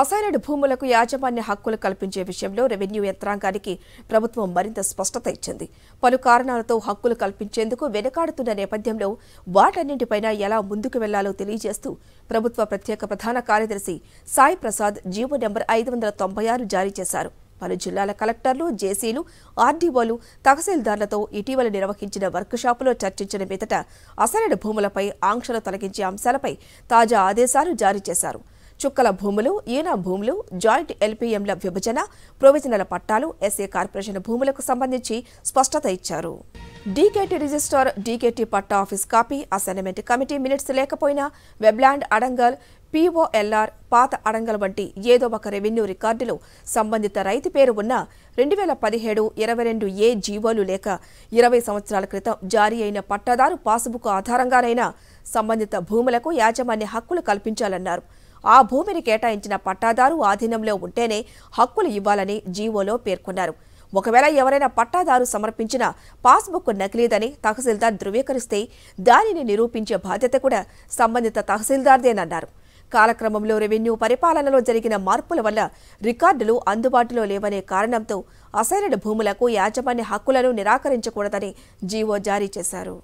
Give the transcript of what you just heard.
అసైనడ్ భూములకు యాజమాన్య హక్కులు కల్పించే విషయంలో రెవెన్యూ యంత్రాంగానికి ప్రభుత్వం మరింత స్పష్టత ఇచ్చింది పలు కారణాలతో హక్కులు కల్పించేందుకు వెనకాడుతున్న నేపథ్యంలో వాటన్నింటిపైన ఎలా ముందుకు వెళ్లాలో తెలియజేస్తూ ప్రభుత్వ ప్రత్యేక ప్రధాన కార్యదర్శి సాయి ప్రసాద్ జీవో నెంబర్ ఐదు వందల తొంభై ఆరు జారీ చేశారు పలు జిల్లాల కలెక్టర్లు జేసీలు ఆర్డీఓలు తహసీల్దార్లతో ఇటీవల నిర్వహించిన వర్క్షాపులో చర్చించిన మీదట అసలైన భూములపై ఆంక్షలు తొలగించే అంశాలపై తాజా ఆదేశాలు జారీ చేశారు చుక్కల భూములు ఈనా భూములు జాయింట్ ఎల్పీఎంల విభజన ప్రొవిజనల పట్టాలు ఎస్ఏ కార్పొరేషన్ భూములకు సంబంధించి స్పష్టత ఇచ్చారు DKT registrar DKT patta office copy assignment committee minutes లేకపోయినా వెబ్లాండ్ అడంగల్ పీఓఎల్ఆర్ పాత అడంగల్ వంటి ఏదో ఒక రెవెన్యూ రికార్డులు సంబంధిత రైతు పేరు ఉన్న రెండు వేల పదిహేడు ఇరవై రెండు ఏ జీవోలు లేక ఇరవై సంవత్సరాల క్రితం జారీ అయిన పట్టాదారు పాసుబుక్ ఆధారంగానైనా సంబంధిత భూములకు యాజమాన్య హక్కులు కల్పించాలన్నారు ఆ భూమిని కేటాయించిన పట్టాదారు ఆధీనంలో ఉంటేనే హక్కులు ఇవ్వాలని జీవోలో పేర్కొన్నారు ఒకవేళ ఎవరైనా పట్టాదారు సమర్పించిన పాస్బుక్ నకిలీదని తహసీల్దార్ ధృవీకరిస్తే దానిని నిరూపించే బాధ్యత కూడా సంబంధిత తహసీల్దార్దేనన్నారు కాలక్రమంలో రెవెన్యూ పరిపాలనలో జరిగిన మార్పుల వల్ల రికార్డులు అందుబాటులో లేవనే కారణంతో అసైనడ్ భూములకు యాజమాన్య హక్కులను నిరాకరించకూడదని జీవో జారీ చేశారు